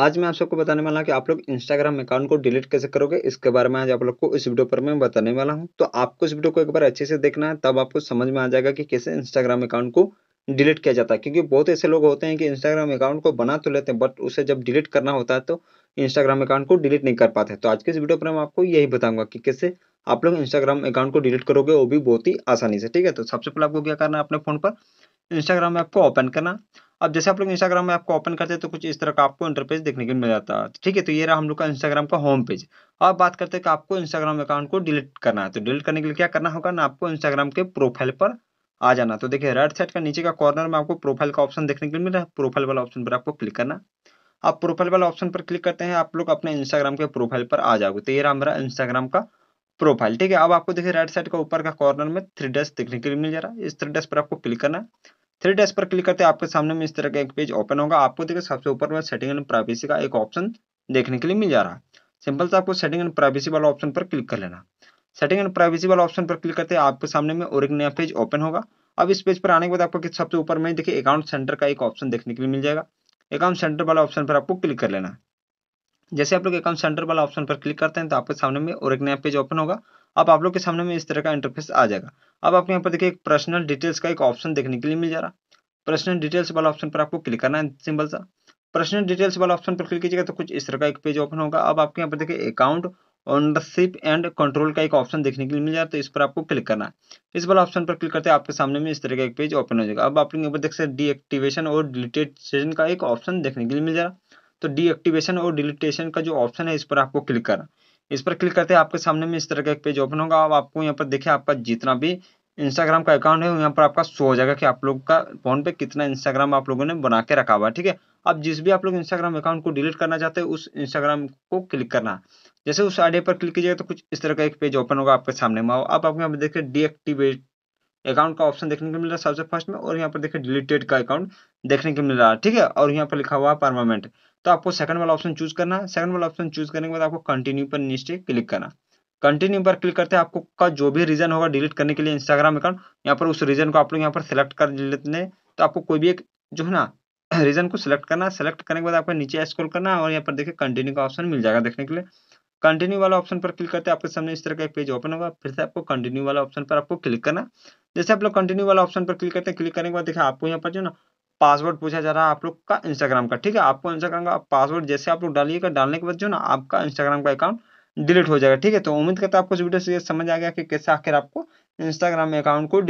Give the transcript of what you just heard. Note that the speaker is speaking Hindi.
आज मैं आप सबको बताने वाला हूँ कि आप लोग इंस्टाग्राम अकाउंट को डिलीट कैसे करोगे इसके बारे में आज आप लोग को इस वीडियो पर मैं बताने वाला हूँ तो आपको इस वीडियो को एक बार अच्छे से देखना है तब आपको समझ में आ जाएगा कि कैसे इंस्टाग्राम अकाउंट को डिलीट किया जाता है क्योंकि बहुत ऐसे लोग होते हैं कि इंस्टाग्राम अकाउंट को बना तो लेते हैं बट उसे जब डिलीट करना होता है तो इंस्टाग्राम अकाउंट को डिलीट नहीं कर पाते तो आज के इस वीडियो पर मैं आपको यही बताऊंगा कि कैसे आप लोग इंस्टाग्राम अकाउंट को डिलीट करोगे वो भी बहुत ही आसानी से ठीक है तो सबसे पहले आपको क्या करना है अपने फोन पर इंस्टाग्राम ऐप को ओपन करना अब जैसे आप लोग इंस्टाग्राम में आपको ओपन करते हैं तो कुछ इस तरह का आपको इंटरपेज देखने को मिल जाता है ठीक है तो ये रहा हम लोग का इंस्टाग्राम का होम पेज अब बात करते हैं कि आपको इंस्टाग्राम अकाउंट को डिलीट करना है तो डिलीट करने के लिए क्या करना होगा ना आपको इंस्टाग्राम के प्रोफाइल पर आ जाना तो देखिए राइट साइड का नीचे का कॉर्नर में आपको प्रोफाइल का ऑप्शन देखने के लिए मिल रहा है प्रोफाइल वाला ऑप्शन पर आपको क्लिक करना आप प्रोफाइल वाला ऑप्शन पर क्लिक करते हैं आप लोग अपने इंस्टाग्राम के प्रोफाइल पर आ जाओगे तो ये रहा मेरा इंस्टाग्राम का प्रोफाइल ठीक है अब आपको देखिए राइट साइड का ऊपर का कॉर्नर में थ्री डेस्क देखने के लिए मिल जा रहा है इस थ्री डेस्क पर आपको क्लिक करना है थ्री डैश पर क्लिक करते आपके सामने में इस तरह का एक पेज ओपन होगा आपको देखिए सबसे ऊपर में सेटिंग एंड प्राइवेसी का एक ऑप्शन देखने के लिए मिल जा रहा है सिंपल से आपको सेटिंग एंड प्राइवेसी वाला ऑप्शन पर क्लिक कर लेना सेटिंग एंड प्राइवेसी वाला ऑप्शन पर क्लिक करते हैं आपके सामने में और एक नया पेज ओपन होगा अब इस पेज पर आने के बाद आपको सबसे ऊपर में देखिए अकाउंट सेंटर का एक ऑप्शन देखने के लिए मिल जाएगा अकाउंट सेंटर वाला ऑप्शन पर आपको क्लिक कर लेना जैसे आप लोग अकाउंट सेंटर वाला ऑप्शन पर क्लिक करते हैं तो आपके सामने में और एक नया पेज ओपन होगा अब आप लोग के सामने में इस तरह का इंटरफेस आ जाएगा अब आपको यहाँ पर देखिए पर्सनल डिटेल्स का एक ऑप्शन देखने के लिए मिल जा रहा पर्सनल डिटेल्स वाला ऑप्शन पर आपको क्लिक करना है सिंपल सा पर्सनल डिटेल्स वाला ऑप्शन पर क्लिक कीजिएगा तो कुछ इस तरह का एक पेज ओपन होगा अब आपके यहाँ पर देखिए अकाउंट ओनरशिप एंड कंट्रोल का एक ऑप्शन देखने के लिए मिल जाएगा तो इस पर आपको क्लिक करना है इस वाला ऑप्शन पर क्लिक करते हैं आपके सामने में इस तरह का एक पेज ओपन हो जाएगा अब आप लोग यहाँ पर देख सकते डीएक्टिवेशन और डिलीटेशन का एक ऑप्शन देखने के लिए मिल जा रहा तो डीएक्टिवेशन और डिलीटेशन का जो ऑप्शन है इस पर आपको क्लिक करना इस पर क्लिक करते हैं आपके सामने में इस तरह का एक पेज ओपन होगा अब आपको यहाँ पर देखिए आपका जितना भी इंस्टाग्राम का अकाउंट है यहाँ पर आपका शो हो जाएगा कि आप लोग का फोन पे कितना इंस्टाग्राम आप लोगों ने बना के रखा हुआ है ठीक है अब जिस भी आप लोग इंस्टाग्राम अकाउंट को डिलीट करना चाहते हैं उस इंस्टाग्राम को क्लिक करना जैसे उस आईडी पर क्लिक कीजिएगा तो कुछ इस तरह का एक पेज ओपन होगा आपके सामने में अब आप यहाँ पर देखिए डीएक्टिवेट अकाउंट का ऑप्शन देखने को मिल रहा है सबसे फर्स्ट में और यहाँ पर देखिए डिलीटेड का अकाउंट देखने को मिल रहा है ठीक है और यहाँ पर लिखा हुआ है परमानेंट तो आपको सेकंड वाला ऑप्शन चूज करना है सेकंड वाला ऑप्शन चूज करने के बाद आपको कंटिन्यू पर नीचे क्लिक करना कंटिन्यू पर क्लिक करते हैं आपको का जो भी रीजन होगा डिलीट करने के लिए इंस्टाग्राम अकाउंट यहाँ पर उस रीजन को आप लोग यहाँ पर सिलेक्ट कर लेते तो आपको कोई भी एक जो है ना रीजन को सिलेक्ट करना सिलेक्ट करने के बाद आपको नीचे स्क्रॉल करना और यहाँ पर देखिए कंटिन्यू का ऑप्शन मिल जाएगा देखने के लिए कंटिन्यू वाला ऑप्शन पर क्लिक करते हैं आपके सामने इस तरह का एक पेज ओपन होगा फिर से आपको कंटिन्यू वाला ऑप्शन पर आपको क्लिक करना जैसे आप लोग कंटिन्यू वाला ऑप्शन पर क्लिक करते हैं क्लिक करने के बाद देखिए आपको यहाँ पर जो ना पासवर्ड पूछा जा रहा है आप लोग का इंस्टाग्राम का ठीक है आपको इंस्टाग्राम का पासवर्ड जैसे आप लोग डालिएगा डालने के बाद जो ना आपका इंस्टाग्राम का अकाउंट डिलीट हो जाएगा ठीक है तो उम्मीद करता है आपको वीडियो से समझ आ गया कि कैसे आखिर आपको इंस्टाग्राम अकाउंट को